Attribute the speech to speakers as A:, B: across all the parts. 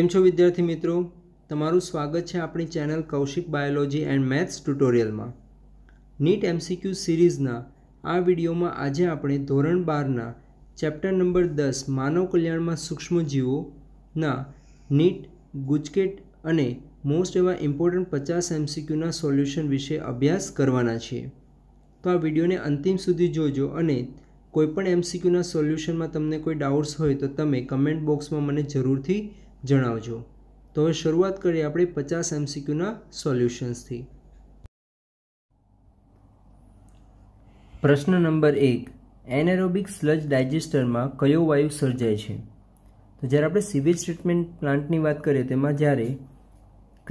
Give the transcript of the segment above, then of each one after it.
A: કેમ છો વિદ્યાર્થી મિત્રો તમારું સ્વાગત છે આપણી channel Kaushik biology and maths ટ્યુટોરિયલમાં નીટ એમસીક્યુ સિરીઝના આ વિડીયોમાં આજે આપણે ધોરણ બારના ચેપ્ટર નંબર દસ માનવ કલ્યાણમાં સૂક્ષ્મજીવોના નીટ ગુજકેટ અને મોસ્ટ એવા ઇમ્પોર્ટન્ટ પચાસ એમસીક્યુના સોલ્યુશન વિશે અભ્યાસ કરવાના છીએ તો આ વિડીયોને અંતિમ સુધી જોજો અને કોઈપણ એમસીક્યુના સોલ્યુશનમાં તમને કોઈ ડાઉટ્સ હોય તો તમે કમેન્ટ બોક્સમાં મને જરૂરથી જણાવજો તો હવે શરૂઆત કરીએ આપણે પચાસ એમસીક્યુના સોલ્યુશન્સથી પ્રશ્ન નંબર એક એનેરોબિક સ્લજ ડાયજેસ્ટરમાં કયો વાયુ સર્જાય છે તો જ્યારે આપણે સિવેજ ટ્રીટમેન્ટ પ્લાન્ટની વાત કરીએ તેમાં જ્યારે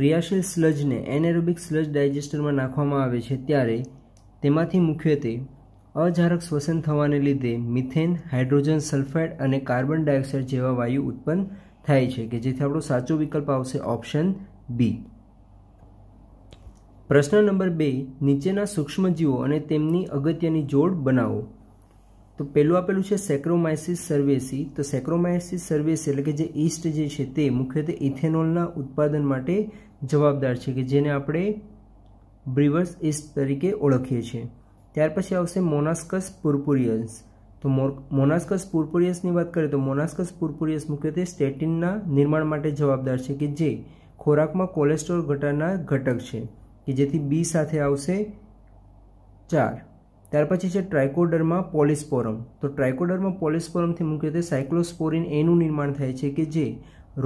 A: ક્રિયાશીલ સ્લજને એનેરોબિક સ્લજ ડાયજેસ્ટરમાં નાખવામાં આવે છે ત્યારે તેમાંથી મુખ્યત્વે અજારક શ્વસન થવાને લીધે મિથેન હાઇડ્રોજન સલ્ફાઇડ અને કાર્બન ડાયોક્સાઇડ જેવા વાયુ ઉત્પન્ન થાય છે કે જેથી આપણો સાચો વિકલ્પ આવશે ઓપ્શન બી પ્રશ્ન નંબર બે નીચેના સૂક્ષ્મજીવો અને તેમની અગત્યની જોડ બનાવો તો પહેલું આપેલું છે સેક્રોમાઇસિસ સર્વેસી તો સેક્રોમાઇસિસ સર્વેસી એટલે કે જે ઈસ્ટ જે છે તે મુખ્યત્વે ઇથેનોલના ઉત્પાદન માટે જવાબદાર છે કે જેને આપણે બ્રિવર્સ ઈસ્ટ તરીકે ઓળખીએ છીએ ત્યાર પછી આવશે મોનાસ્કસ પુરપુરિયન્સ તો મોનાસ્કસ પુરપુરિયસની વાત કરીએ તો મોનાસ્કસ પુરપુરિયસ મુખ્યત્વે સ્ટેટિનના નિર્માણ માટે જવાબદાર છે કે જે ખોરાકમાં કોલેસ્ટ્રોલ ઘટાડના ઘટક છે કે જેથી બી સાથે આવશે ચાર ત્યાર પછી છે ટ્રાઇકોડરમાં પોલિસ્પોરમ તો ટ્રાયકોડરમાં પોલિસ્પોરમથી મુખ્યત્વે સાયક્લોસ્પોરિન એનું નિર્માણ થાય છે કે જે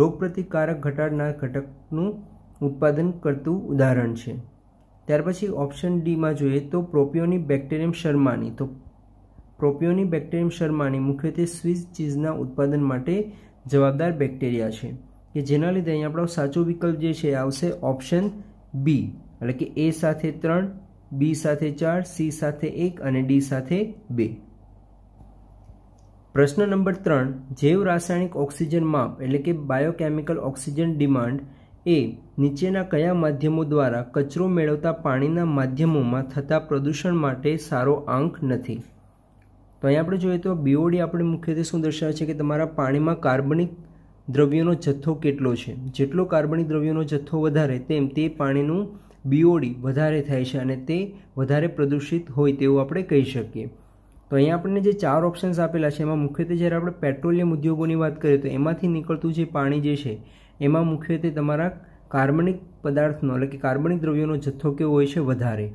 A: રોગપ્રતિકારક ઘટાડનાર ઘટકનું ઉત્પાદન કરતું ઉદાહરણ છે ત્યાર પછી ઓપ્શન ડીમાં જોઈએ તો પ્રોપિયોની બેક્ટેરિયમ શર્માની તો પ્રોપિયોની બેક્ટેરિયમ શર્માની મુખ્યત્વે સ્વિસ ચીઝના ઉત્પાદન માટે જવાબદાર બેક્ટેરિયા છે કે જેના લીધે અહીં આપણો સાચો વિકલ્પ જે છે આવશે ઓપ્શન બી એટલે કે એ સાથે ત્રણ બી સાથે ચાર સી સાથે એક અને ડી સાથે બે પ્રશ્ન નંબર ત્રણ જૈવ રાસાયણિક ઓક્સિજન માપ એટલે કે બાયોકેમિકલ ઓક્સિજન ડિમાન્ડ એ નીચેના કયા માધ્યમો દ્વારા કચરો મેળવતા પાણીના માધ્યમોમાં થતા પ્રદૂષણ માટે સારો આંક નથી તો અહીં આપણે જોઈએ તો બીઓડી આપણે મુખ્યત્વે શું દર્શાવે છે કે તમારા પાણીમાં કાર્બનિક દ્રવ્યોનો જથ્થો કેટલો છે જેટલો કાર્બનિક દ્રવ્યોનો જથ્થો વધારે તેમ તે પાણીનું બીઓડી વધારે થાય છે અને તે વધારે પ્રદૂષિત હોય તેવું આપણે કહી શકીએ તો અહીંયા આપણને જે ચાર ઓપ્શન્સ આપેલા છે એમાં મુખ્યત્વે જ્યારે આપણે પેટ્રોલિયમ ઉદ્યોગોની વાત કરીએ તો એમાંથી નીકળતું જે પાણી જે છે એમાં મુખ્યત્વે તમારા કાર્બનિક પદાર્થનો એટલે કે કાર્બનિક દ્રવ્યોનો જથ્થો કેવો હોય છે વધારે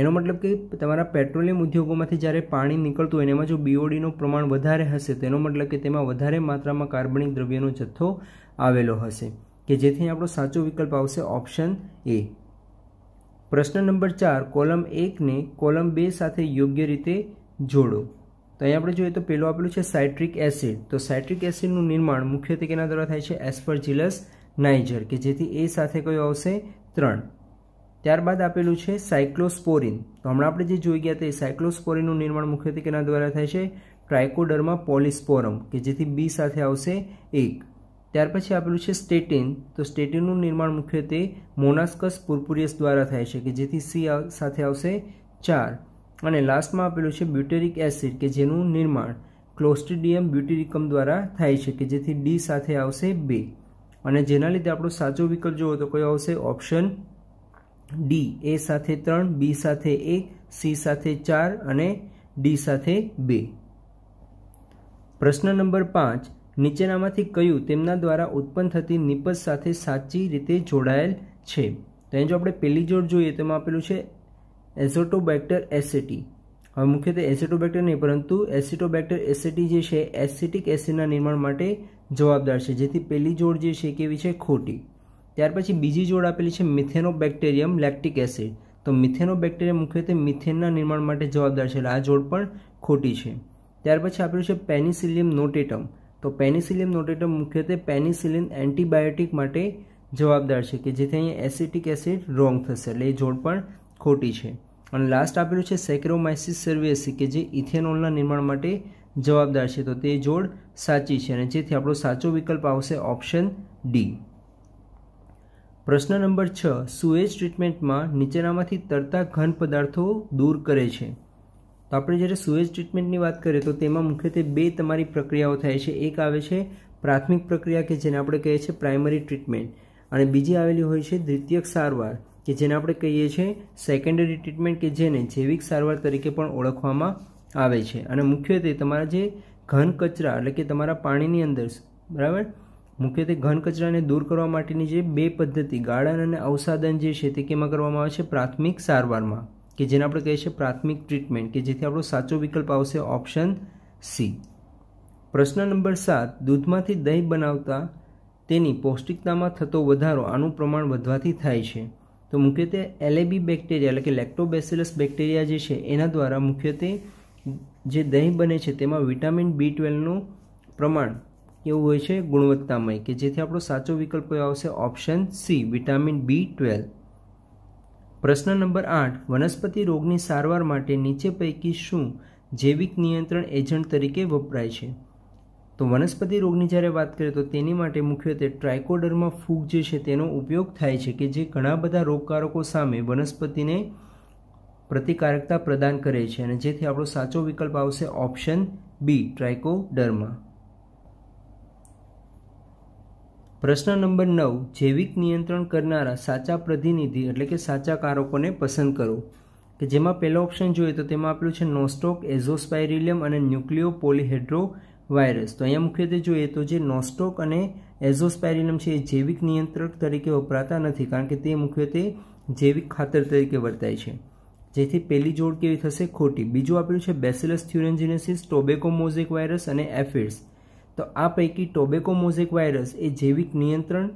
A: એનો મતલબ કે તમારા પેટ્રોલિયમ ઉદ્યોગોમાંથી જ્યારે પાણી નીકળતું હોય એમાં જો બીઓડીનું પ્રમાણ વધારે હશે તેનો મતલબ કે તેમાં વધારે માત્રામાં કાર્બનિક દ્રવ્યનો જથ્થો આવેલો હશે કે જેથી આપણો સાચો વિકલ્પ આવશે ઓપ્શન એ પ્રશ્ન નંબર ચાર કોલમ એકને કોલમ બે સાથે યોગ્ય રીતે જોડો તો અહીં આપણે જોઈએ તો પેલું આપેલું છે સાઇટ્રિક એસિડ તો સાઇટ્રિક એસિડનું નિર્માણ મુખ્યત્વે કેના દ્વારા થાય છે એસ્પરજિલસ નાઇજર કે જેથી એ સાથે કયો આવશે ત્રણ ત્યારબાદ આપેલું છે સાયક્લોસ્પોરિન તો હમણાં આપણે જે જોઈ ગયા તે સાયક્લોસ્પોરિનનું નિર્માણ મુખ્યત્વે કેના દ્વારા થાય છે ટ્રાયકોડરમાં પોલિસ્પોરમ કે જેથી બી સાથે આવશે એક ત્યાર પછી આપેલું છે સ્ટેટિન તો સ્ટેટિનનું નિર્માણ મુખ્યત્વે મોનાસ્કસ પુરપુરિયસ દ્વારા થાય છે કે જેથી સી સાથે આવશે ચાર અને લાસ્ટમાં આપેલું છે બ્યુટેરિક એસિડ કે જેનું નિર્માણ ક્લોસ્ટિડિયમ બ્યુટેરિકમ દ્વારા થાય છે કે જેથી ડી સાથે આવશે બે અને જેના લીધે આપણો સાચો વિકલ્પ જોવો તો કયો આવશે ઓપ્શન ડી એ સાથે ત્રણ બી સાથે એક સી સાથે ચાર અને ડી સાથે બે પ્રશ્ન નંબર પાંચ નીચેનામાંથી કયું તેમના દ્વારા ઉત્પન્ન થતી નિપજ સાથે સાચી રીતે જોડાયેલ છે તો અહીં જો આપણે પહેલી જોડ જોઈએ તેમાં આપેલું છે એઝોટોબેક્ટર એસેટી હવે મુખ્યત્વે એસિટોબેક્ટર નહીં પરંતુ એસિટોબેક્ટર એસેટી જે છે એસિટિક એસિડના નિર્માણ માટે જવાબદાર છે જેથી પહેલી જોડ જે છે કેવી છે ખોટી ત્યાર પછી બીજી જોડ આપેલી છે મિથેનોબેક્ટેરિયમ લેક્ટિક એસિડ તો મિથેનોબેક્ટેરિયમ મુખ્યત્વે મિથેનના નિર્માણ માટે જવાબદાર છે એટલે આ જોડ પણ ખોટી છે ત્યાર પછી આપેલું છે પેનિસિલિયમ નોટેટમ તો પેનિસિલિયમ નોટેટમ મુખ્યત્વે પેનિસિલિન એન્ટીબાયોટિક માટે જવાબદાર છે કે જેથી અહીંયા એસિટિક એસિડ રોંગ થશે એટલે એ જોડ પણ ખોટી છે અને લાસ્ટ આપેલું છે સેક્રોમાઇસિસ સર્વેસી કે જે ઇથેનોલના નિર્માણ માટે જવાબદાર છે તો તે જોડ સાચી છે અને જેથી આપણો સાચો વિકલ્પ આવશે ઓપ્શન ડી પ્રશ્ન નંબર છ સુએજ ટ્રીટમેન્ટમાં નીચેનામાંથી તરતા ઘન પદાર્થો દૂર કરે છે તો આપણે જ્યારે સુએજ ટ્રીટમેન્ટની વાત કરીએ તો તેમાં મુખ્યત્વે બે તમારી પ્રક્રિયાઓ થાય છે એક આવે છે પ્રાથમિક પ્રક્રિયા કે જેને આપણે કહીએ છીએ પ્રાઇમરી ટ્રીટમેન્ટ અને બીજી આવેલી હોય છે દ્વિતીયક સારવાર કે જેને આપણે કહીએ છીએ સેકન્ડરી ટ્રીટમેન્ટ કે જેને જૈવિક સારવાર તરીકે પણ ઓળખવામાં આવે છે અને મુખ્યત્વે તમારા જે ઘન કચરા એટલે કે તમારા પાણીની અંદર બરાબર મુખ્યત્વે ઘન કચરાને દૂર કરવા માટેની જે બે પદ્ધતિ ગાળણ અને અવસાદન જે છે તે કેમાં કરવામાં આવે છે પ્રાથમિક સારવારમાં કે જેને આપણે કહીએ છીએ પ્રાથમિક ટ્રીટમેન્ટ કે જેથી આપણો સાચો વિકલ્પ આવશે ઓપ્શન સી પ્રશ્ન નંબર સાત દૂધમાંથી દહીં બનાવતા તેની પૌષ્ટિકતામાં થતો વધારો આનું પ્રમાણ વધવાથી થાય છે તો મુખ્યત્વે એલેબી બેક્ટેરિયા એટલે કે લેક્ટોબેસિલસ બેક્ટેરિયા જે છે એના દ્વારા મુખ્યત્વે જે દહીં બને છે તેમાં વિટામિન બી ટ્વેલ્વનું પ્રમાણ એવું હોય છે ગુણવત્તામય કે જેથી આપણો સાચો વિકલ્પ કયો આવશે option C vitamin B twelve પ્રશ્ન નંબર આઠ વનસ્પતિ રોગની સારવાર માટે નીચે પૈકી શું જૈવિક નિયંત્રણ એજન્ટ તરીકે વપરાય છે તો વનસ્પતિ રોગની જ્યારે વાત કરીએ તો તેની માટે મુખ્યત્વે ટ્રાયકોડરમાં ફૂગ જે છે તેનો ઉપયોગ થાય છે કે જે ઘણા બધા રોગકારકો સામે વનસ્પતિને પ્રતિકારકતા પ્રદાન કરે છે અને જેથી આપણો સાચો વિકલ્પ આવશે ઓપ્શન બી ટ્રાયકોડર્મા પ્રશ્ન નંબર નવ જૈવિક નિયંત્રણ કરનારા સાચા પ્રતિનિધિ એટલે કે સાચા કારકોને પસંદ કરો કે જેમાં પહેલો ઓપ્શન જોઈએ તો તેમાં આપેલું છે નોસ્ટોક એઝોસ્પાયરિલિયમ અને ન્યુક્લિયો પોલિહેડ્રો વાયરસ તો અહીંયા મુખ્યત્વે જોઈએ તો જે નોસ્ટોક અને એઝોસ્પાયરિલિયમ છે એ જૈવિક નિયંત્રક તરીકે વપરાતા નથી કારણ કે તે મુખ્યત્વે જૈવિક ખાતર તરીકે વર્તાય છે જેથી પહેલી જોડ કેવી થશે ખોટી બીજું આપેલું છે Bacillus thuringiensis tobacco mosaic virus અને એફિડ્સ તો આ પૈકી ટોબેકો મોઝેક વાયરસ એ જૈવિક નિયંત્રણ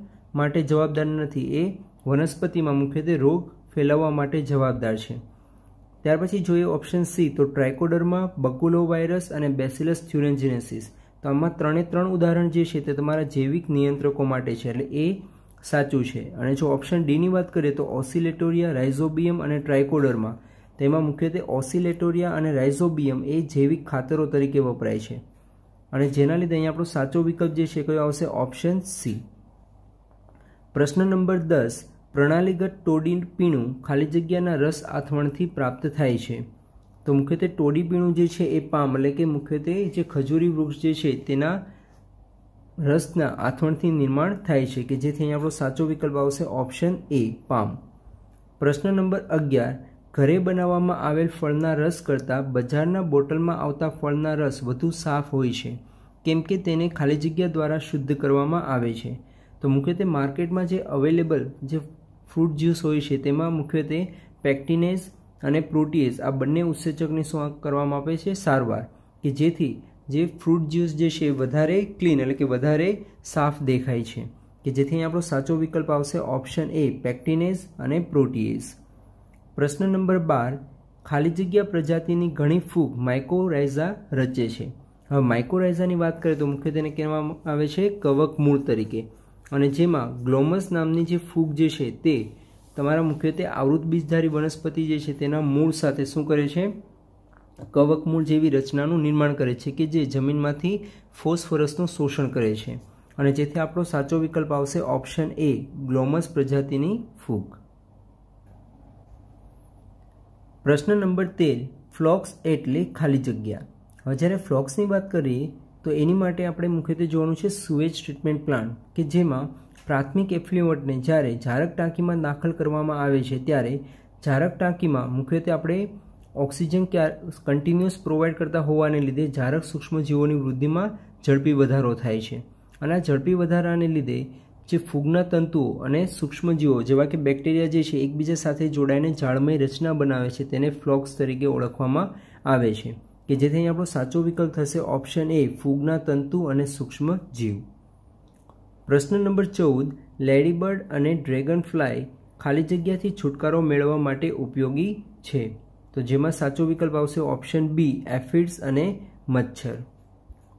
A: માટે જવાબદાર નથી એ વનસ્પતિમાં મુખ્યત્વે રોગ ફેલાવવા માટે જવાબદાર છે ત્યાર પછી જોઈએ ઓપ્શન સી તો ટ્રાયકોડરમાં બકુલો વાયરસ અને બેસિલસ થ્યુરેન્જિનેસિસ તો આમાં ત્રણે ત્રણ ઉદાહરણ જે છે તે તમારા જૈવિક નિયંત્રકો માટે છે એટલે એ સાચું છે અને જો ઓપ્શન ડીની વાત કરીએ તો ઓસિલેટોરિયા રાઇઝોબિયમ અને ટ્રાયકોડરમાં તેમાં મુખ્યત્વે ઓસિલેટોરિયા અને રાઇઝોબિયમ એ જૈવિક ખાતરો તરીકે વપરાય છે અને જેના લીધે અહીંયા આપણો સાચો વિકલ્પ જે છે કયો આવશે ઓપ્શન સી પ્રશ્ન નંબર દસ પ્રણાલીગત ટોડી પીણું ખાલી જગ્યાના રસ આથવણથી પ્રાપ્ત થાય છે તો મુખ્યત્વે ટોડી પીણું જે છે એ પામ એટલે કે મુખ્યત્વે જે ખજૂરી વૃક્ષ જે છે તેના રસના આથવણથી નિર્માણ થાય છે કે જેથી અહીંયા આપણો સાચો વિકલ્પ આવશે ઓપ્શન એ પામ પ્રશ્ન નંબર અગિયાર ઘરે બનાવવામાં આવેલ ફળના રસ કરતાં બજારના બોટલમાં આવતા ફળના રસ વધુ સાફ હોય છે કેમ કે તેને ખાલી જગ્યા દ્વારા શુદ્ધ કરવામાં આવે છે તો મુખ્યત્વે માર્કેટમાં જે અવેલેબલ જે ફ્રૂટ જ્યુસ હોય છે તેમાં મુખ્યત્વે પેક્ટિનેઝ અને પ્રોટીએઝ આ બંને ઉત્સેચકની શું કરવામાં આવે છે સારવાર કે જેથી જે ફ્રૂટ જ્યુસ જે છે વધારે ક્લીન એટલે કે વધારે સાફ દેખાય છે કે જેથી આપણો સાચો વિકલ્પ આવશે ઓપ્શન એ પેક્ટિનેઝ અને પ્રોટીએઝ પ્રશ્ન નંબર બાર ખાલી જગ્યા પ્રજાતિની ઘણી ફૂગ માઇકોરાઇઝા રચે છે હવે માઇકોરાઇઝાની વાત કરીએ તો મુખ્યત્વે તેને કહેવામાં આવે છે કવક મૂળ તરીકે અને જેમાં ગ્લોમસ નામની જે ફૂગ જે છે તે તમારા મુખ્યત્વે આવૃત બીજધારી વનસ્પતિ જે છે તેના મૂળ સાથે શું કરે છે કવક મૂળ જેવી રચનાનું નિર્માણ કરે છે કે જે જમીનમાંથી ફોસ્ફરસનું શોષણ કરે છે અને જેથી આપણો સાચો વિકલ્પ આવશે ઓપ્શન એ ગ્લોમસ પ્રજાતિની ફૂગ પ્રશ્ન નંબર તેર ફ્લોક્સ એટલે ખાલી જગ્યા હવે જ્યારે ફ્લોક્સની વાત કરીએ તો એની માટે આપણે મુખ્યત્વે જોવાનું છે સુએજ ટ્રીટમેન્ટ પ્લાન્ટ કે જેમાં પ્રાથમિક એફ્લ્યુઅન્ટને જ્યારે ઝારક ટાંકીમાં દાખલ કરવામાં આવે છે ત્યારે ઝારક ટાંકીમાં મુખ્યત્વે આપણે ઓક્સિજન ક્યાં કન્ટિન્યુઅસ પ્રોવાઈડ કરતા હોવાને લીધે ઝારક સૂક્ષ્મજીવોની વૃદ્ધિમાં ઝડપી વધારો થાય છે અને આ ઝડપી વધારાને લીધે જે ફૂગના તંતુઓ અને સૂક્ષ્મજીવો જેવા કે બેક્ટેરિયા જે છે એકબીજા સાથે જોડાઈને ઝાડમય રચના બનાવે છે તેને ફ્લોક્સ તરીકે ઓળખવામાં આવે છે કે જેથી અહીં આપણો સાચો વિકલ્પ થશે ઓપ્શન એ ફૂગના તંતુ અને સૂક્ષ્મજીવ પ્રશ્ન નંબર ચૌદ લેડીબર્ડ અને ડ્રેગન ફ્લાય ખાલી જગ્યાથી છુટકારો મેળવવા માટે ઉપયોગી છે તો જેમાં સાચો વિકલ્પ આવશે ઓપ્શન બી એફિડ્સ અને મચ્છર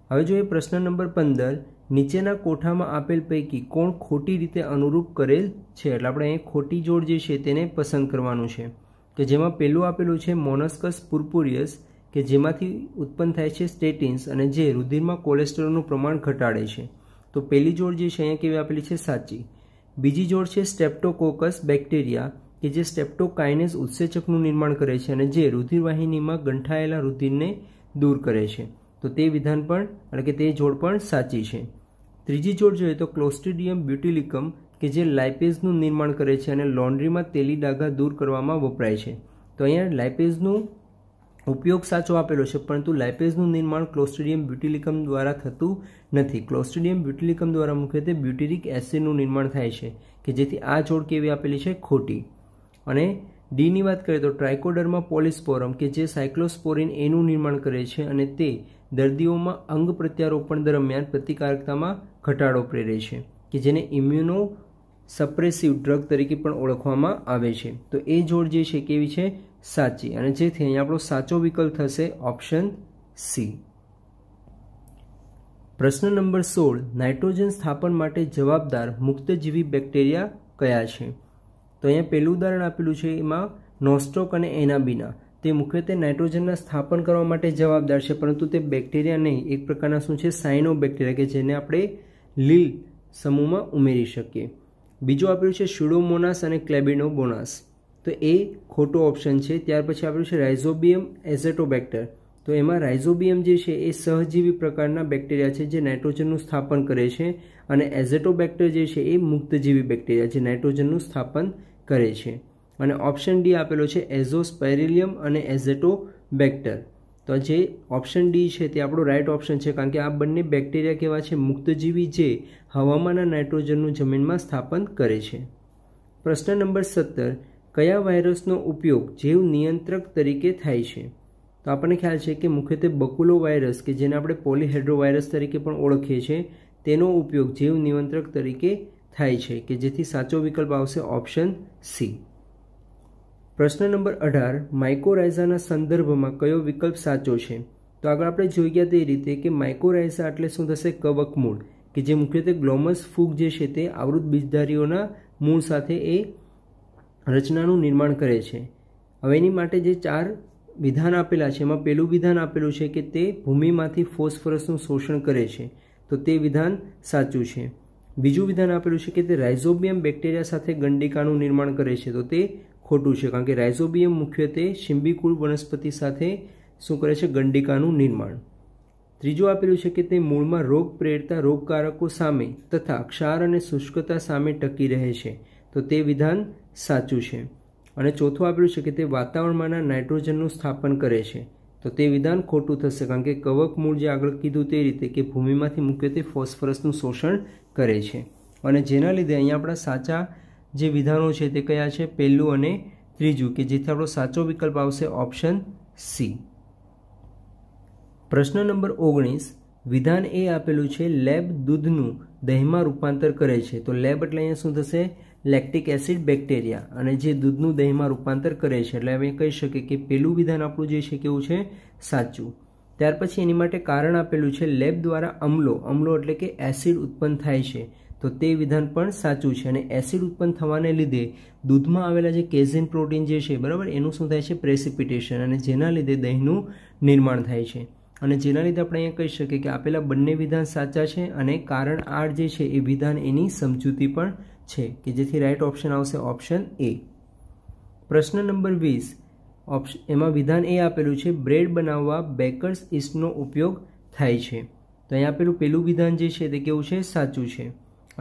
A: હવે જોઈએ પ્રશ્ન નંબર પંદર નીચેના કોઠામાં આપેલ પૈકી કોણ ખોટી રીતે અનુરૂપ કરેલ છે એટલે આપણે અહીં ખોટી જોડ જે છે તેને પસંદ કરવાનું છે કે જેમાં પહેલું આપેલું છે મોનસ્કસ પુરપુરિયસ કે જેમાંથી ઉત્પન્ન થાય છે સ્ટેટિન્સ અને જે રુધિરમાં કોલેસ્ટ્રોલનું પ્રમાણ ઘટાડે છે તો પહેલી જોડ જે છે અહીંયા કેવી આપેલી છે સાચી બીજી જોડ છે સ્ટેપ્ટોકોકસ બેક્ટેરિયા કે જે સ્ટેપ્ટોકાઇનેસ ઉત્સેચકનું નિર્માણ કરે છે અને જે રુધિરવાહિનીમાં ગંઠાયેલા રુધિરને દૂર કરે છે તો તે વિધાન પણ એટલે કે તે જોડ પણ સાચી છે ત્રીજી જોડ જોઈએ તો ક્લોસ્ટ્રીડિયમ બ્યુટિલિકમ કે જે લાઇપેઝનું નિર્માણ કરે છે અને લોન્ડ્રીમાં તેલી ડાઘા દૂર કરવામાં વપરાય છે તો અહીંયા લાઇપેઝનું ઉપયોગ સાચો આપેલો છે પરંતુ લાઇપેઝનું નિર્માણ ક્લોસ્ટ્રીડિયમ બ્યુટિલિકમ દ્વારા થતું નથી ક્લોસ્ટિડિયમ બ્યુટિલિકમ દ્વારા મુખ્યત્વે બ્યુટિરિક એસિડનું નિર્માણ થાય છે કે જેથી આ જોડ કેવી આપેલી છે ખોટી અને ડીની વાત કરીએ તો ટ્રાયકોડરમાં પોલિસ્પોરમ કે જે સાયક્લોસ્પોરિન એનું નિર્માણ કરે છે અને તે દર્દીઓમાં અંગ પ્રત્યારોપણ દરમિયાન પ્રતિકારકતામાં ઘટાડો પ્રેરે છે કે જેને ઇમ્યુનો સપ્રેસિવ ડ્રગ તરીકે પણ ઓળખવામાં આવે છે તો એ જોડ જે છે કેવી છે સાચી અને જેથી અહીંયા આપણો સાચો વિકલ્પ થશે ઓપ્શન સી પ્રશ્ન નંબર સોળ નાઇટ્રોજન સ્થાપન માટે જવાબદાર મુક્તજીવી બેક્ટેરિયા કયા છે તો અહીંયા પહેલું ઉદાહરણ આપેલું છે એમાં નોસ્ટોક અને એનાબીના તે મુખ્યત્વે નાઇટ્રોજનના સ્થાપન કરવા માટે જવાબદાર છે પરંતુ તે બેક્ટેરિયા નહીં એક પ્રકારના શું છે સાઇનો બેક્ટેરિયા કે જેને આપણે લીલ સમૂહમાં ઉમેરી શકીએ બીજું આપ્યું છે સ્યુડોમોનાસ અને ક્લેબિનોબોનાસ તો એ ખોટો ઓપ્શન છે ત્યાર પછી આપ્યું છે રાઇઝોબિયમ એઝેટોબેક્ટર તો એમાં રાઇઝોબિયમ જે છે એ સહજીવી પ્રકારના બેક્ટેરિયા છે જે નાઇટ્રોજનનું સ્થાપન કરે છે અને એઝેટોબેક્ટર જે છે એ મુક્તજીવી બેક્ટેરિયા જે નાઇટ્રોજનનું સ્થાપન કરે છે અને ઓપ્શન ડી આપેલો છે એઝોસ્પેરિલિયમ અને એઝેટો બેક્ટર તો જે ઓપ્શન ડી છે તે આપણો રાઇટ ઓપ્શન છે કારણ કે આ બંને બેક્ટેરિયા કેવા છે મુક્તજીવી જે હવામાં નાઇટ્રોજનનું જમીનમાં સ્થાપન કરે છે પ્રશ્ન નંબર સત્તર કયા વાયરસનો ઉપયોગ જીવ નિયંત્રક તરીકે થાય છે તો આપણને ખ્યાલ છે કે મુખ્યત્વે બકુલો વાયરસ કે જેને આપણે પોલીહેડ્રો વાયરસ તરીકે પણ ઓળખીએ છીએ તેનો ઉપયોગ જીવ નિયંત્રક તરીકે થાય છે કે જેથી સાચો વિકલ્પ આવશે ઓપ્શન સી પ્રશ્ન નંબર અઢાર માઇકોરાઇઝાના સંદર્ભમાં કયો વિકલ્પ સાચો છે તો આગળ આપણે જોઈ ગયા તે રીતે કે માઇકોરાઇઝા એટલે શું થશે કવક મૂળ કે જે મુખ્યત્વે ગ્લોમસ ફૂગ જે છે તે આવૃત બીજધારીઓના મૂળ સાથે એ રચનાનું નિર્માણ કરે છે હવે એની માટે જે ચાર વિધાન આપેલા છે એમાં પહેલું વિધાન આપેલું છે કે તે ભૂમિમાંથી ફોસ્ફરસનું શોષણ કરે છે તો તે વિધાન સાચું છે બીજું વિધાન આપેલું છે કે તે રાઇઝોબિયમ બેક્ટેરિયા સાથે ગંડિકાનું નિર્માણ કરે છે તો તે ખોટું છે કારણ કે રાઇઝોબિયમ મુખ્યત્વે શિંબીકુળ વનસ્પતિ સાથે શું કરે છે ગંડિકાનું નિર્માણ ત્રીજું આપેલું છે કે તે મૂળમાં રોગ પ્રેરતા રોગકારકો સામે તથા ક્ષાર અને શુષ્કતા સામે ટકી રહે છે તો તે વિધાન સાચું છે અને ચોથું આપેલું છે કે તે વાતાવરણમાંના નાઇટ્રોજનનું સ્થાપન કરે છે તો તે વિધાન ખોટું થશે કારણ કે કવક મૂળ જે આગળ કીધું તે રીતે કે ભૂમિમાંથી મુખ્યત્વે ફોસ્ફરસનું શોષણ કરે છે અને જેના લીધે અહીંયા આપણા સાચા જે વિધાનો છે તે કયા છે પહેલું અને ત્રીજું કે જેથી આપણો સાચો વિકલ્પ આવશે ઓપ્શન સી પ્રશ્ન નંબર ઓગણીસ વિધાન એ આપેલું છે લેબ દૂધનું દહીંમાં રૂપાંતર કરે છે તો લેબ એટલે અહીંયા શું થશે લેક્ટિક એસિડ બેક્ટેરિયા અને જે દૂધનું દહીંમાં રૂપાંતર કરે છે એટલે આપણે કહી શકીએ કે પેલું વિધાન આપણું જે છે કેવું છે સાચું ત્યાર પછી એની માટે કારણ આપેલું છે લેબ દ્વારા અમલો અમલો એટલે કે એસિડ ઉત્પન્ન થાય છે તો તે વિધાન પણ સાચું છે અને એસિડ ઉત્પન્ન થવાને લીધે દૂધમાં આવેલા જે કેઝિન પ્રોટીન જે છે બરાબર એનું શું થાય છે પ્રેસિપિટેશન અને જેના લીધે દહીંનું નિર્માણ થાય છે અને જેના લીધે આપણે અહીંયા કહી શકીએ કે આપેલા બંને વિધાન સાચા છે અને કારણ આર જે છે એ વિધાન એની સમજૂતી પણ છે કે જેથી રાઇટ ઓપ્શન આવશે ઓપ્શન એ પ્રશ્ન નંબર વીસ ઓપ્શન એમાં વિધાન એ આપેલું છે બ્રેડ બનાવવા બેકર્સ ઇસ્ટનો ઉપયોગ થાય છે તો અહીંયા આપેલું પહેલું વિધાન જે છે તે કેવું છે સાચું છે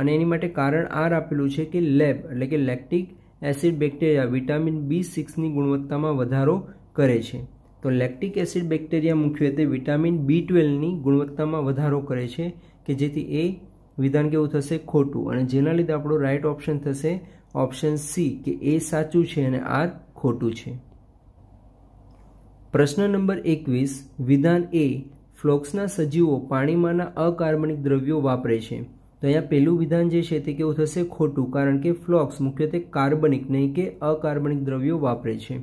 A: અને એની માટે કારણ આર આપેલું છે કે લેબ એટલે કે lactic acid bacteria vitamin B સિક્સની ગુણવત્તામાં વધારો કરે છે તો લેક્ટિક એસિડ બેક્ટેરિયા મુખ્યત્વે વિટામિન બી ટ્વેલ્વની ગુણવત્તામાં વધારો કરે છે કે જેથી એ વિધાન કેવું થશે ખોટું અને જેના લીધે આપણો રાઇટ ઓપ્શન થશે ઓપ્શન સી કે એ સાચું છે અને આર ખોટું છે પ્રશ્ન નંબર એકવીસ વિધાન એ ફ્લોક્સના સજીવો પાણીમાંના અકાર્બનિક દ્રવ્યો વાપરે છે તો અહીંયા પહેલું વિધાન જે છે તે કેવું થશે ખોટું કારણ કે ફ્લોક્સ મુખ્યત્વે કાર્બનિક નહીં કે અકાર્બનિક દ્રવ્યો વાપરે છે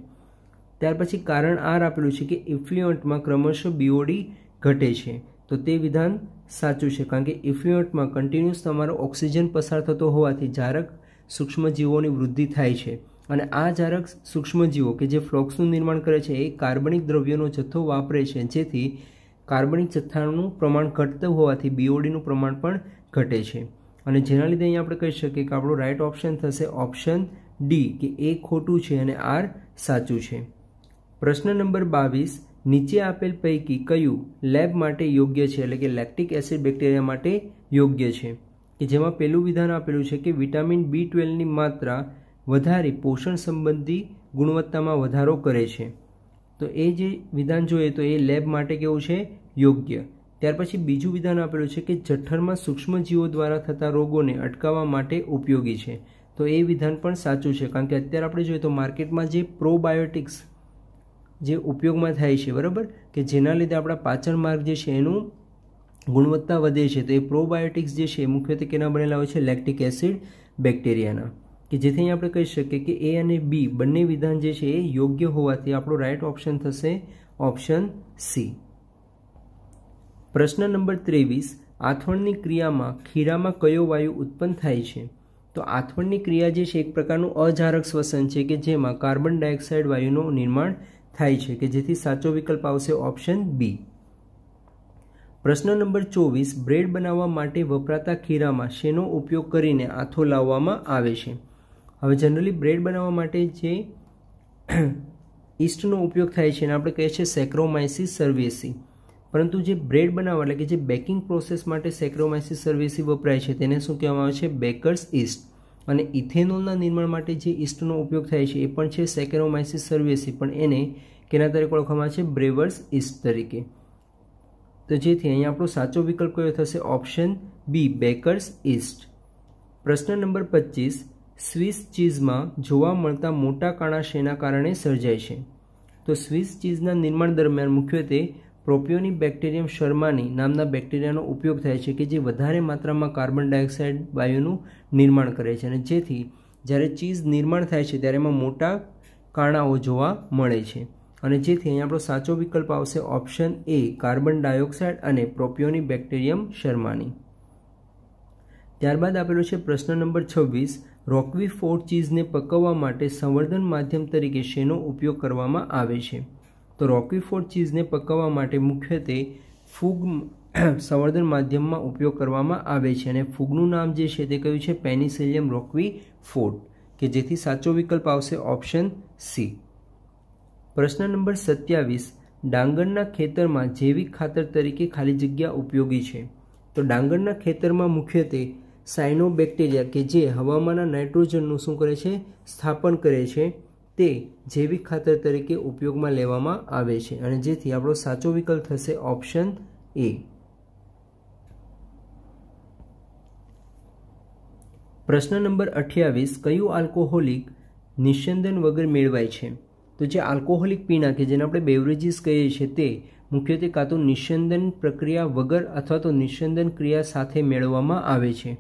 A: ત્યાર પછી કારણ આર આપેલું છે કે ઇફ્લ્યુઅન્ટમાં ક્રમશઃ બીઓડી ઘટે છે તો તે વિધાન સાચું છે કારણ કે ઇફ્લ્યુઅન્ટમાં કન્ટિન્યુઅસ તમારો ઓક્સિજન પસાર થતો હોવાથી જારક સૂક્ષ્મજીવોની વૃદ્ધિ થાય છે અને આ જારક સૂક્ષ્મજીવો કે જે ફ્લોક્સનું નિર્માણ કરે છે એ કાર્બનિક દ્રવ્યોનો જથ્થો વાપરે છે જેથી કાર્બનિક જથ્થાનું પ્રમાણ ઘટતું હોવાથી બીઓડીનું પ્રમાણ પણ ઘટે છે અને જેના લીધે અહીંયા આપણે કહી શકીએ કે આપણું રાઇટ ઓપ્શન થશે ઓપ્શન ડી કે એ ખોટું છે અને આર સાચું છે પ્રશ્ન નંબર બાવીસ નીચે આપેલ પૈકી કયું લેબ માટે યોગ્ય છે એટલે કે લેક્ટિક એસિડ બેક્ટેરિયા માટે યોગ્ય છે કે જેમાં પહેલું વિધાન આપેલું છે કે વિટામિન બી ટ્વેલ્વની માત્રા વધારી પોષણ સંબંધી ગુણવત્તામાં વધારો કરે છે તો એ જે વિધાન જોઈએ તો એ લેબ માટે કેવું છે યોગ્ય ત્યાર પછી બીજું વિધાન આપેલું છે કે જઠ્ઠરમાં સૂક્ષ્મજીવો દ્વારા થતા રોગોને અટકાવવા માટે ઉપયોગી છે તો એ વિધાન પણ સાચું છે કારણ કે અત્યારે આપણે જોઈએ તો માર્કેટમાં જે પ્રોબાયોટિક્સ જે ઉપયોગમાં થાય છે બરાબર કે જેના લીધે આપણા પાચન માર્ગ જે છે એનું ગુણવત્તા વધે છે તો એ પ્રોબાયોટિક્સ જે છે મુખ્યત્વે કેના બનેલા હોય છે લેક્ટિક એસિડ બેક્ટેરિયાના કે જેથી અહીં આપણે કહી શકીએ કે એ અને બી બંને વિધાન જે છે એ યોગ્ય હોવાથી આપણો રાઇટ ઓપ્શન થશે ઓપ્શન સી પ્રશ્ન નંબર ત્રેવીસ આથવણની ક્રિયામાં ખીરામાં કયો વાયુ ઉત્પન્ન થાય છે તો આથવણની ક્રિયા જે છે એક પ્રકારનું અજારક શ્વસન છે કે જેમાં કાર્બન ડાયોક્સાઇડ વાયુનું નિર્માણ થાય છે કે જેથી સાચો વિકલ્પ આવશે ઓપ્શન બી પ્રશ્ન નંબર ચોવીસ બ્રેડ બનાવવા માટે વપરાતા ખીરામાં શેનો ઉપયોગ કરીને આથો લાવવામાં આવે છે હવે જનરલી બ્રેડ બનાવવા માટે જે ઈસ્ટનો ઉપયોગ થાય છે એને આપણે કહીએ છીએ સેક્રોમાઇસિસ સર્વિસી પરંતુ જે બ્રેડ બનાવવા એટલે કે જે બેકિંગ પ્રોસેસ માટે સેક્રોમાઇસિસ સર્વિસી વપરાય છે તેને શું કહેવામાં આવે છે બેકર્સ ઇસ્ટ અને ઇથેનોલના નિર્માણ માટે જે ઇસ્ટનો ઉપયોગ થાય છે એ પણ છે સેક્રોમાઇસિસ સર્વિસી પણ એને કેના તરીકે ઓળખવામાં આવે છે બ્રેવર્સ ઇસ્ટ તરીકે તો જેથી અહીંયા આપણો સાચો વિકલ્પ કયો થશે ઓપ્શન બી બેકર્સ ઇસ્ટ પ્રશ્ન નંબર પચીસ સ્વિસ ચીઝમાં જોવા મળતા મોટા કાણા શેના કારણે સર્જાય છે તો સ્વિસ ચીઝના નિર્માણ દરમિયાન મુખ્યત્વે પ્રોપિયોની બેક્ટેરિયમ શર્માની નામના બેક્ટેરિયાનો ઉપયોગ થાય છે કે જે વધારે માત્રામાં કાર્બન ડાયોક્સાઇડ વાયુનું નિર્માણ કરે છે અને જેથી જ્યારે ચીઝ નિર્માણ થાય છે ત્યારે એમાં મોટા કાણાઓ જોવા મળે છે અને જેથી અહીંયા આપણો સાચો વિકલ્પ આવશે ઓપ્શન એ કાર્બન ડાયોક્સાઇડ અને પ્રોપિયોની બેક્ટેરિયમ શર્માની ત્યારબાદ આપેલો છે પ્રશ્ન નંબર છવ્વીસ રોકવી ફોર્ટ ચીઝને પકવવા માટે સંવર્ધન માધ્યમ તરીકે શેનો ઉપયોગ કરવામાં આવે છે તો ફોર્ડ ચીઝને પકવવા માટે મુખ્યત્વે ફૂગ સંવર્ધન માધ્યમમાં ઉપયોગ કરવામાં આવે છે અને ફૂગનું નામ જે છે તે કયું છે પેનિસિલિયમ રોકવી ફોર્ડ કે જેથી સાચો વિકલ્પ આવશે ઓપ્શન સી પ્રશ્ન નંબર સત્યાવીસ ડાંગરના ખેતરમાં જૈવિક ખાતર તરીકે ખાલી જગ્યા ઉપયોગી છે તો ડાંગરના ખેતરમાં મુખ્યત્વે સાયનોબેક્ટેરિયા કે જે હવામાંના નાઇટ્રોજનનું શું કરે છે સ્થાપન કરે છે તે જૈવિક ખાતર તરીકે ઉપયોગમાં લેવામાં આવે છે અને જેથી આપણો સાચો વિકલ્પ થશે ઓપ્શન એ પ્રશ્ન નંબર અઠ્યાવીસ કયું આલ્કોહોલિક નિસ્યંદન વગર મેળવાય છે તો જે આલ્કોહોલિક પીણા કે જેને આપણે બેવરેજીસ કહીએ છીએ તે મુખ્યત્વે કાં તો નિસ્યંદન પ્રક્રિયા વગર અથવા તો નિસ્યંદન ક્રિયા સાથે મેળવવામાં આવે છે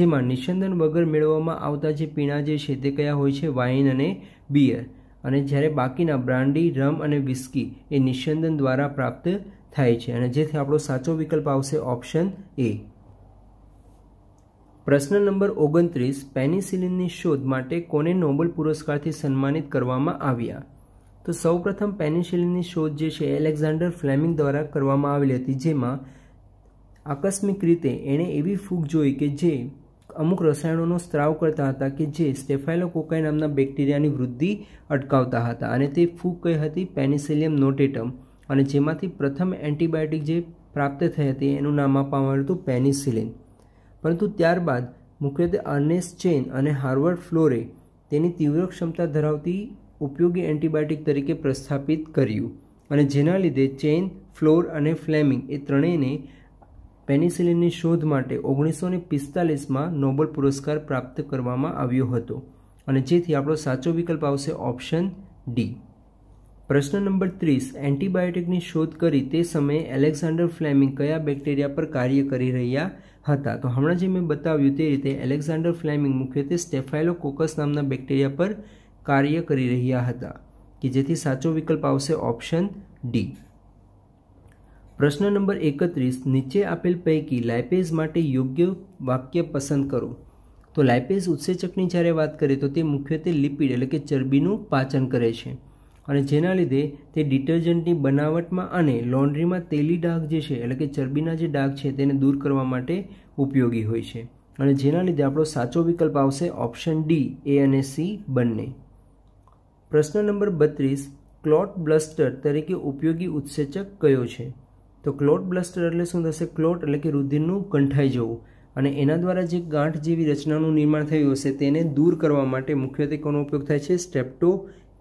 A: જેમાં નિસ્યંદન વગર મેળવવામાં આવતા જે પીણા જે છે તે કયા હોય છે વાઇન અને બિયર અને જ્યારે બાકીના બ્રાન્ડી રમ અને વિસ્કી એ નિસ્યંદન દ્વારા પ્રાપ્ત થાય છે અને જેથી આપણો સાચો વિકલ્પ આવશે ઓપ્શન એ પ્રશ્ન નંબર ઓગણત્રીસ પેનિસિલિનની શોધ માટે કોને નોબેલ પુરસ્કારથી સન્માનિત કરવામાં આવ્યા તો સૌપ્રથમ પેનિસિલિનની શોધ જે છે એલેક્ઝાન્ડર ફ્લેમિંગ દ્વારા કરવામાં આવેલી હતી જેમાં આકસ્મિક રીતે એણે એવી ફૂગ જોઈ કે જે અમુક રસાયણોનો સ્ત્રાવ કરતા હતા કે જે સ્ટેફાઇલોકોકાઈ નામના બેક્ટેરિયાની વૃદ્ધિ અટકાવતા હતા અને તે ફૂગ કઈ હતી પેનિસિલિયમ નોટેટમ અને જેમાંથી પ્રથમ એન્ટીબાયોટિક જે પ્રાપ્ત થઈ હતી એનું નામ આપવામાં આવ્યું હતું પેનિસિલિન પરંતુ ત્યારબાદ મુખ્યત્વે અર્નેસ્ટ ચેન અને હાર્વર્ડ ફ્લોરે તેની તીવ્ર ક્ષમતા ધરાવતી ઉપયોગી એન્ટીબાયોટિક તરીકે પ્રસ્થાપિત કર્યું અને જેના લીધે ચેન ફ્લોર અને ફ્લેમિંગ એ ત્રણેયને પેનિસિલિનની શોધ માટે ઓગણીસો ને પિસ્તાલીસમાં નોબલ પુરસ્કાર પ્રાપ્ત કરવામાં આવ્યો હતો અને જેથી આપણો સાચો વિકલ્પ આવશે ઓપ્શન ડી પ્રશ્ન નંબર ત્રીસ એન્ટીબાયોટિકની શોધ કરી તે સમયે એલેક્ઝાન્ડર ફ્લેમિંગ કયા બેક્ટેરિયા પર કાર્ય કરી રહ્યા હતા તો હમણાં જે મેં બતાવ્યું તે રીતે એલેક્ઝાન્ડર ફ્લેમિંગ મુખ્યત્વે સ્ટેફાઇલોકોકસ નામના બેક્ટેરિયા પર કાર્ય કરી રહ્યા હતા કે જેથી સાચો વિકલ્પ આવશે ઓપ્શન ડી પ્રશ્ન નંબર એકત્રીસ નીચે આપેલ પૈકી લાઇપેઝ માટે યોગ્ય વાક્ય પસંદ કરો તો લાઇપેઝ ઉત્સેચકની જ્યારે વાત કરીએ તો તે મુખ્યત્વે લિપિડ એટલે કે ચરબીનું પાચન કરે છે અને જેના લીધે તે ડિટર્જન્ટની બનાવટમાં અને લોન્ડ્રીમાં તેલી ડાઘ જે છે એટલે કે ચરબીના જે ડાઘ છે તેને દૂર કરવા માટે ઉપયોગી હોય છે અને જેના લીધે આપણો સાચો વિકલ્પ આવશે ઓપ્શન ડી એ અને સી બંને પ્રશ્ન નંબર બત્રીસ ક્લોટ બ્લસ્ટર તરીકે ઉપયોગી ઉત્સેચક કયો છે તો ક્લોટ બ્લસ્ટર એટલે શું થશે ક્લોટ એટલે કે રુધિરનું કંઠાઈ જવું અને એના દ્વારા જે ગાંઠ જેવી રચનાનું નિર્માણ થયું હશે તેને દૂર કરવા માટે મુખ્યત્વે કોનો ઉપયોગ થાય છે સ્ટેપ્ટો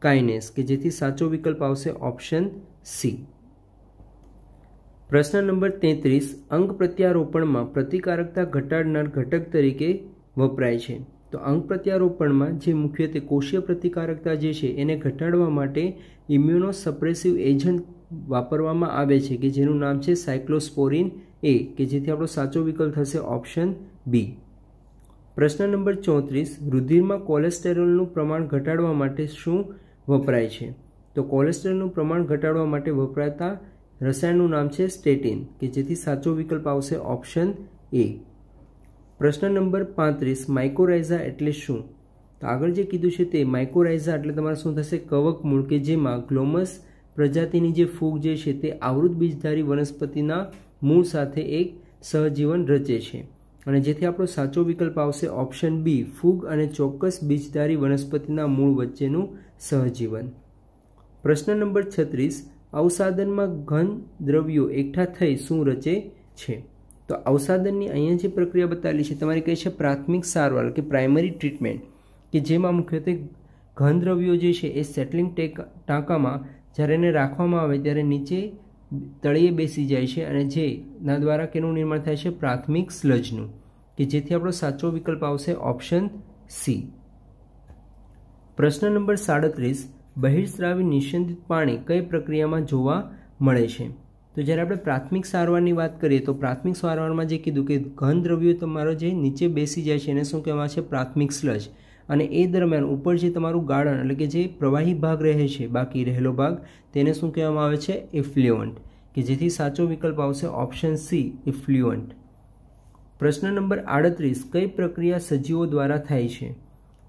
A: કાઇનેસ કે જેથી સાચો વિકલ્પ આવશે ઓપ્શન સી પ્રશ્ન નંબર તેત્રીસ અંગ પ્રત્યારોપણમાં પ્રતિકારકતા ઘટાડનાર ઘટક તરીકે વપરાય છે તો અંગ પ્રત્યારોપણમાં જે મુખ્યત્વે કોષીય પ્રતિકારકતા જે છે એને ઘટાડવા માટે ઇમ્યુનો સપ્રેસિવ એજન્ટ વાપરવામાં આવે છે કે જેનું નામ છે સાયક્લોસ્પોરિન એ કે જેથી આપણો સાચો વિકલ્પ થશે ઓપ્શન બી પ્રશ્ન નંબર ચોત્રીસ રુધિરમાં કોલેસ્ટેરોલનું પ્રમાણ ઘટાડવા માટે શું વપરાય છે તો કોલેસ્ટેરોલનું પ્રમાણ ઘટાડવા માટે વપરાતા રસાયણનું નામ છે સ્ટેટિન કે જેથી સાચો વિકલ્પ આવશે ઓપ્શન એ પ્રશ્ન નંબર પાંત્રીસ માઇકોરાઇઝા એટલે શું તો આગળ જે કીધું છે તે માઇકોરાઇઝા એટલે તમારે શું થશે કવક મૂળ કે જેમાં ગ્લોમસ પ્રજાતિની જે ફૂગ જે છે તે આવૃત બીજધારી વનસ્પતિના મૂળ સાથે એક સહજીવન રચે છે અને જેથી આપણો સાચો વિકલ્પ આવશે ઓપ્શન બી ફૂગ અને ચોક્કસ બીજધારી વનસ્પતિના મૂળ વચ્ચેનું સહજીવન પ્રશ્ન નંબર છત્રીસ અવસાદનમાં ઘન દ્રવ્યો એકઠા થઈ શું રચે છે તો અવસાદનની અહીંયા જે પ્રક્રિયા બતાવેલી છે તમારી કહે છે પ્રાથમિક સારવાર કે પ્રાઇમરી ટ્રીટમેન્ટ કે જેમાં મુખ્યત્વે ઘન દ્રવ્યો જે છે એ સેટલિંગ ટેક ટાંકામાં જ્યારે એને રાખવામાં આવે ત્યારે નીચે તળિયે બેસી જાય છે અને જેના દ્વારા કેનું નિર્માણ થાય છે પ્રાથમિક સ્લજનું કે જેથી આપણો સાચો વિકલ્પ આવશે ઓપ્શન સી પ્રશ્ન નંબર સાડત્રીસ બહિર્સ્રાવી નિશ્ચિત પાણી કઈ પ્રક્રિયામાં જોવા મળે છે તો જ્યારે આપણે પ્રાથમિક સારવારની વાત કરીએ તો પ્રાથમિક સારવારમાં જે કીધું કે ઘન દ્રવ્યો તમારો જે નીચે બેસી જાય છે એને શું કહેવાય છે પ્રાથમિક સ્લજ અને એ દરમિયાન ઉપર જે તમારું ગાળણ એટલે કે જે પ્રવાહી ભાગ રહે છે બાકી રહેલો ભાગ તેને શું કહેવામાં આવે છે એફ્લ્યુઅન્ટ કે જેથી સાચો વિકલ્પ આવશે ઓપ્શન સી એફ્લ્યુઅન્ટ પ્રશ્ન નંબર આડત્રીસ કઈ પ્રક્રિયા સજીવો દ્વારા થાય છે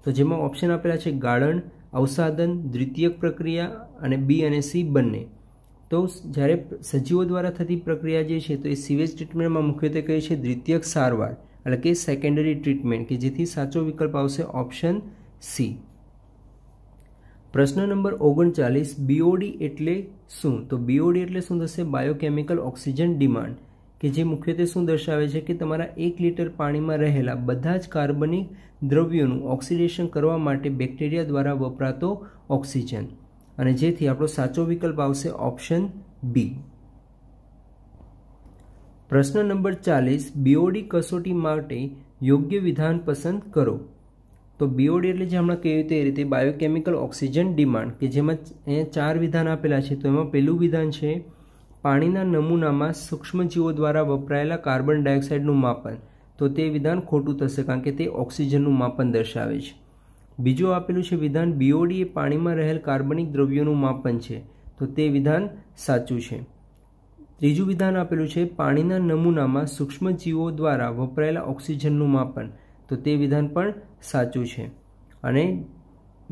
A: તો જેમાં ઓપ્શન આપેલા છે ગાળણ અવસાદન દ્વિતીયક પ્રક્રિયા અને બી અને સી બંને તો જ્યારે સજીવો દ્વારા થતી પ્રક્રિયા જે છે તો એ સિવેજ ટ્રીટમેન્ટમાં મુખ્યત્વે કહે છે દ્વિતીયક સારવાર એટલે કે સેકન્ડરી ટ્રીટમેન્ટ કે જેથી સાચો વિકલ્પ આવશે ઓપ્શન સી પ્રશ્ન નંબર ઓગણચાલીસ બીઓડી એટલે શું તો બીઓડી એટલે શું થશે બાયોકેમિકલ ઓક્સિજન ડિમાન્ડ કે જે મુખ્યત્વે શું દર્શાવે છે કે તમારા એક લીટર પાણીમાં રહેલા બધા જ કાર્બનિક દ્રવ્યોનું ઓક્સિડેશન કરવા માટે બેક્ટેરિયા દ્વારા વપરાતો ઓક્સિજન અને જેથી આપણો સાચો વિકલ્પ આવશે ઓપ્શન બી પ્રશ્ન નંબર ચાલીસ બીઓડી કસોટી માટે યોગ્ય વિધાન પસંદ કરો તો બીઓડી એટલે જે હમણાં કહ્યું તે રીતે બાયોકેમિકલ ઓક્સિજન ડિમાન્ડ કે જેમાં અહીંયા ચાર વિધાન આપેલા છે તો એમાં પહેલું વિધાન છે પાણીના નમૂનામાં સૂક્ષ્મજીવો દ્વારા વપરાયેલા કાર્બન ડાયોક્સાઇડનું માપન તો તે વિધાન ખોટું થશે કારણ કે તે ઓક્સિજનનું માપન દર્શાવે છે બીજું આપેલું છે વિધાન બીઓડી એ પાણીમાં રહેલ કાર્બનિક દ્રવ્યોનું માપન છે તો તે વિધાન સાચું છે ત્રીજું વિધાન આપેલું છે પાણીના નમૂનામાં સૂક્ષ્મજીવો દ્વારા વપરાયેલા ઓક્સિજનનું માપન તો તે વિધાન પણ સાચું છે અને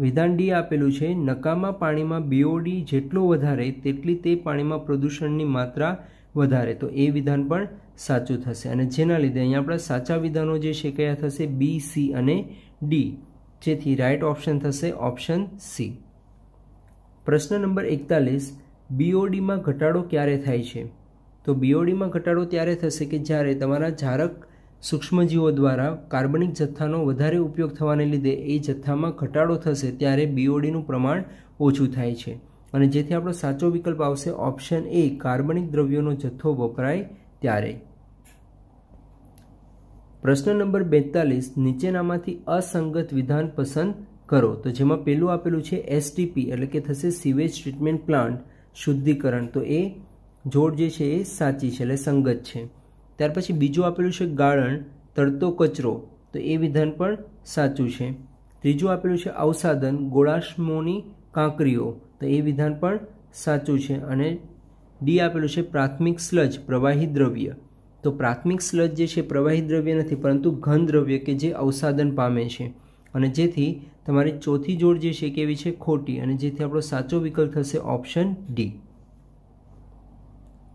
A: વિધાન ડી આપેલું છે નકામા પાણીમાં બીઓડી જેટલો વધારે તેટલી તે પાણીમાં પ્રદૂષણની માત્રા વધારે તો એ વિધાન પણ સાચું થશે અને જેના લીધે અહીંયા આપણા સાચા વિધાનો જે છે કયા થશે બી સી અને ડી જેથી રાઇટ ઓપ્શન થશે ઓપ્શન સી પ્રશ્ન નંબર એકતાલીસ બીઓડીમાં ઘટાડો ક્યારે થાય છે તો બીઓડીમાં ઘટાડો ત્યારે થશે કે જ્યારે તમારા જારક સૂક્ષ્મજીવો દ્વારા કાર્બનિક જથ્થાનો વધારે ઉપયોગ થવાને લીધે એ જથ્થામાં ઘટાડો થશે ત્યારે બીઓડીનું પ્રમાણ ઓછું થાય છે અને જેથી આપણો સાચો વિકલ્પ આવશે ઓપ્શન એ કાર્બનિક દ્રવ્યોનો જથ્થો વપરાય ત્યારે પ્રશ્ન નંબર બેતાલીસ નીચેનામાંથી અસંગત વિધાન પસંદ કરો તો જેમાં પહેલું આપેલું છે એસટીપી એટલે કે થશે સીવેજ ટ્રીટમેન્ટ પ્લાન્ટ શુદ્ધિકરણ તો એ જોડ જે છે એ સાચી છે એટલે સંગત છે ત્યાર પછી બીજું આપેલું છે ગાળણ તરતો કચરો તો એ વિધાન પણ સાચું છે ત્રીજું આપેલું છે અવસાધન ગોળાશ્મોની કાંકરીઓ તો એ વિધાન પણ સાચું છે અને ડી આપેલું છે પ્રાથમિક સ્લજ પ્રવાહી દ્રવ્ય તો પ્રાથમિક સ્લજ જે છે પ્રવાહી દ્રવ્ય નથી પરંતુ ઘન દ્રવ્ય કે જે અવસાધન પામે છે અને જેથી તમારી ચોથી જોડ જે છે કેવી છે ખોટી અને જેથી આપણો સાચો વિકલ્પ થશે ઓપ્શન ડી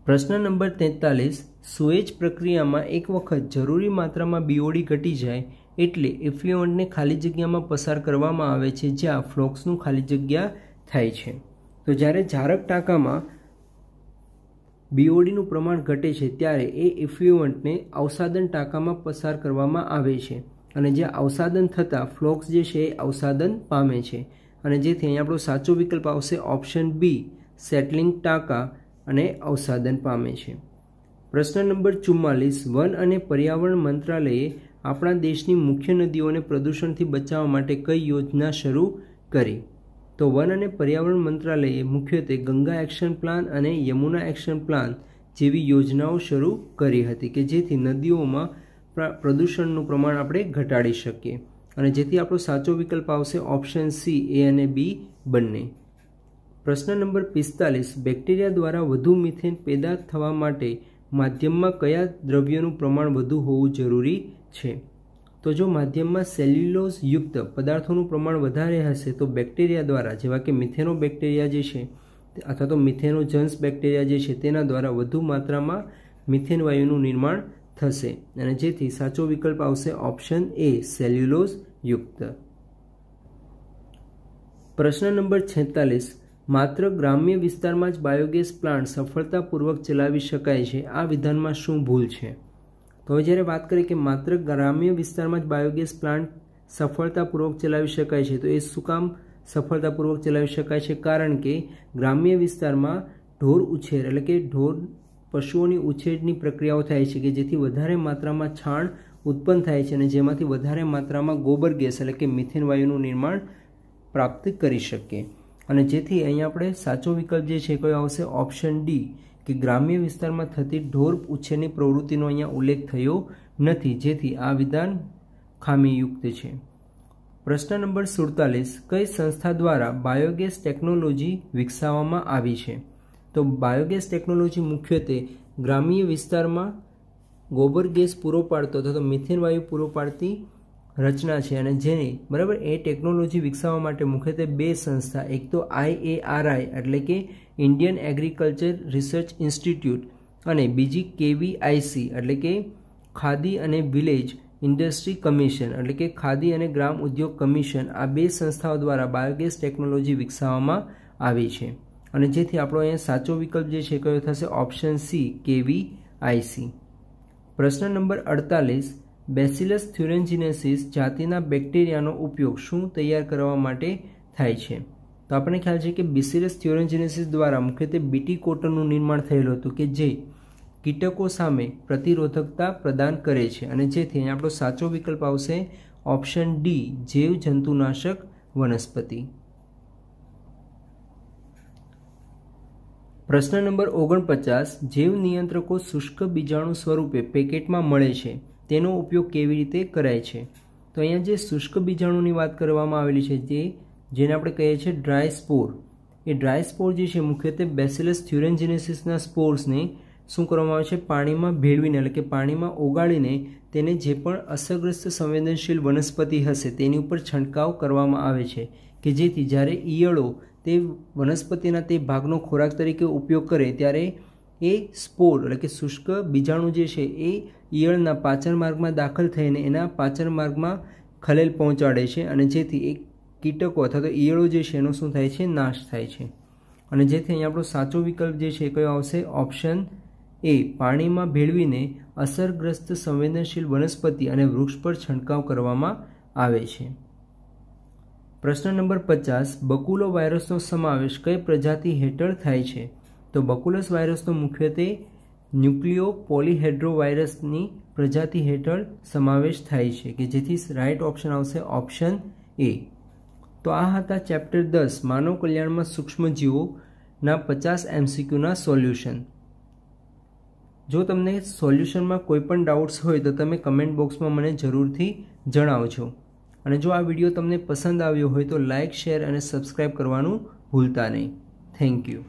A: પ્રશ્ન નંબર તેતાલીસ સુએજ પ્રક્રિયામાં એક વખત જરૂરી માત્રામાં બીઓડી ઘટી જાય એટલે એફ્લ્યુઅન્ટને ખાલી જગ્યામાં પસાર કરવામાં આવે છે જ્યાં ફ્લોક્સનું ખાલી જગ્યા થાય છે તો જ્યારે ઝારક ટાંકામાં બીઓડીનું પ્રમાણ ઘટે છે ત્યારે એ એફ્લ્યુઅન્ટને અવસાદન ટાંકામાં પસાર કરવામાં આવે છે અને જે અવસાદન થતાં ફ્લોક્સ જે છે એ અવસાદન પામે છે અને જેથી અહીં આપણો સાચો વિકલ્પ આવશે ઓપ્શન બી સેટલિંગ ટાંકા અને અવસાદન પામે છે પ્રશ્ન નંબર ચુમ્માલીસ વન અને પર્યાવરણ મંત્રાલયે આપણા દેશની મુખ્ય નદીઓને પ્રદૂષણથી બચાવવા માટે કઈ યોજના શરૂ કરી તો વન અને પર્યાવરણ મંત્રાલયે મુખ્યત્વે ગંગા એક્શન પ્લાન અને યમુના એક્શન પ્લાન જેવી યોજનાઓ શરૂ કરી હતી કે જેથી નદીઓમાં પ્રદૂષણનું પ્રમાણ આપણે ઘટાડી શકીએ અને જેથી આપણો સાચો વિકલ્પ આવશે ઓપ્શન સી એ અને બી બંને પ્રશ્ન નંબર પિસ્તાલીસ બેક્ટેરિયા દ્વારા વધુ મિથેન પેદા થવા માટે માધ્યમમાં કયા દ્રવ્યનું પ્રમાણ વધુ હોવું જરૂરી છે તો જો માધ્યમમાં સેલ્યુલોઝ યુક્ત પદાર્થોનું પ્રમાણ વધારે હશે તો બેક્ટેરિયા દ્વારા જેવા કે મિથેનો બેક્ટેરિયા જે છે અથવા તો મિથેનો જન્સ બેક્ટેરિયા જે છે તેના દ્વારા વધુ માત્રામાં મિથેન વાયુનું નિર્માણ થશે અને જેથી સાચો વિકલ્પ આવશે ઓપ્શન એ સેલ્યુલોઝ યુક્ત પ્રશ્ન નંબર છેતાલીસ માત્ર ગ્રામ્ય વિસ્તારમાં જ બાયોગેસ પ્લાન્ટ સફળતાપૂર્વક ચલાવી શકાય છે આ વિધાનમાં શું ભૂલ છે તો હવે જ્યારે વાત કરીએ કે માત્ર ગ્રામ્ય વિસ્તારમાં જ બાયોગેસ પ્લાન્ટ સફળતાપૂર્વક ચલાવી શકાય છે તો એ શું કામ સફળતાપૂર્વક ચલાવી શકાય છે કારણ કે ગ્રામ્ય વિસ્તારમાં ઢોર ઉછેર એટલે કે ઢોર પશુઓની ઉછેરની પ્રક્રિયાઓ થાય છે કે જેથી વધારે માત્રામાં છાણ ઉત્પન્ન થાય છે અને જેમાંથી વધારે માત્રામાં ગોબર ગેસ એટલે કે મિથેન વાયુનું નિર્માણ પ્રાપ્ત કરી શકીએ અને જેથી અહીંયા આપણે સાચો વિકલ્પ જે છે કયો આવશે ઓપ્શન ડી કે ગ્રામ્ય વિસ્તારમાં થતી ઢોર ઉછેરની પ્રવૃત્તિનો અહીંયા ઉલ્લેખ થયો નથી જેથી આ વિધાન ખામીયુક્ત છે પ્રશ્ન નંબર સુડતાલીસ કઈ સંસ્થા દ્વારા બાયોગેસ ટેકનોલોજી વિકસાવવામાં આવી છે તો બાયોગેસ ટેકનોલોજી મુખ્યત્વે ગ્રામ્ય વિસ્તારમાં ગોબર ગેસ પૂરો પાડતો અથવા મિથેન વાયુ પૂરો પાડતી રચના છે અને જેને બરાબર એ ટેકનોલોજી વિકસાવવા માટે મુખ્યત્વે બે સંસ્થા એક તો આઈએઆરઆઈ એટલે કે ઇન્ડિયન એગ્રીકલ્ચર રિસર્ચ ઇન્સ્ટિટ્યૂટ અને બીજી કેવીઆઈસી એટલે કે ખાદી અને વિલેજ ઇન્ડસ્ટ્રી કમિશન એટલે કે ખાદી અને ગ્રામ ઉદ્યોગ કમિશન આ બે સંસ્થાઓ દ્વારા બાયોગેસ ટેકનોલોજી વિકસાવવામાં આવી છે અને જેથી આપણો અહીંયા સાચો વિકલ્પ જે છે કયો થશે ઓપ્શન સી કેવી સી પ્રશ્ન નંબર અડતાલીસ બેસિલસ થ્યુરેન્જિનેસિસ જાતિના બેક્ટેરિયાનો ઉપયોગ શું તૈયાર કરવા માટે થાય છે તો આપણને ખ્યાલ છે કે બેસિલસ થ્યુરેન્જિનેસિસ દ્વારા મુખ્યત્વે બીટી કોટનનું નિર્માણ થયેલું હતું કે જે કીટકો સામે પ્રતિરોધકતા પ્રદાન કરે છે અને જેથી આપણો સાચો વિકલ્પ આવશે ઓપ્શન ડી જૈવ જંતુનાશક વનસ્પતિ પ્રશ્ન નંબર ઓગણપચાસ જીવ નિયંત્રકો શુષ્ક બીજાણુ સ્વરૂપે પેકેટમાં મળે છે તેનો ઉપયોગ કેવી રીતે કરાય છે તો અહીંયા જે શુષ્ક બીજાણુની વાત કરવામાં આવેલી છે તે જેને આપણે કહીએ છીએ ડ્રાય સ્પોર એ ડ્રાય સ્પોર જે છે મુખ્યત્વે બેસેલસ થ્યુરેન્જિનેસિસના સ્પોર્સને શું કરવામાં આવે છે પાણીમાં ભેળવીને એટલે કે પાણીમાં ઓગાળીને તેને જે પણ અસરગ્રસ્ત સંવેદનશીલ વનસ્પતિ હશે તેની ઉપર છંટકાવ કરવામાં આવે છે કે જેથી જ્યારે ઈયળો તે વનસ્પતિના તે ભાગનો ખોરાક તરીકે ઉપયોગ કરે ત્યારે એ સ્પોર એટલે કે શુષ્ક બીજાણુ જે છે એ ઈયળના પાચન માર્ગમાં દાખલ થઈને એના પાચન માર્ગમાં ખલેલ પહોંચાડે છે અને જેથી એ કીટકો અથવા તો ઈયળો જે છે એનો શું થાય છે નાશ થાય છે અને જેથી અહીંયા આપણો સાચો વિકલ્પ જે છે એ કયો આવશે ઓપ્શન એ પાણીમાં ભેળવીને અસરગ્રસ્ત સંવેદનશીલ વનસ્પતિ અને વૃક્ષ પર છંટકાવ કરવામાં આવે છે પ્રશ્ન નંબર પચાસ બકુલો વાયરસનો સમાવેશ કઈ પ્રજાતિ હેઠળ થાય છે તો બકુલસ વાયરસનો મુખ્યત્વે ન્યુક્લિયો પોલિહેડ્રો વાયરસની પ્રજાતિ હેઠળ સમાવેશ થાય છે કે જેથી રાઇટ ઓપ્શન આવશે ઓપ્શન એ તો આ હતા ચેપ્ટર દસ માનવ કલ્યાણમાં સૂક્ષ્મજીવોના પચાસ એમસીક્યુના સોલ્યુશન જો તમને સોલ્યુશનમાં કોઈ પણ ડાઉટ્સ હોય તો તમે કમેન્ટ બોક્સમાં મને જરૂરથી જણાવજો અને જો આ વિડીયો તમને પસંદ આવ્યો હોય તો લાઇક શેર અને સબસ્ક્રાઇબ કરવાનું ભૂલતા નહીં થેન્ક યુ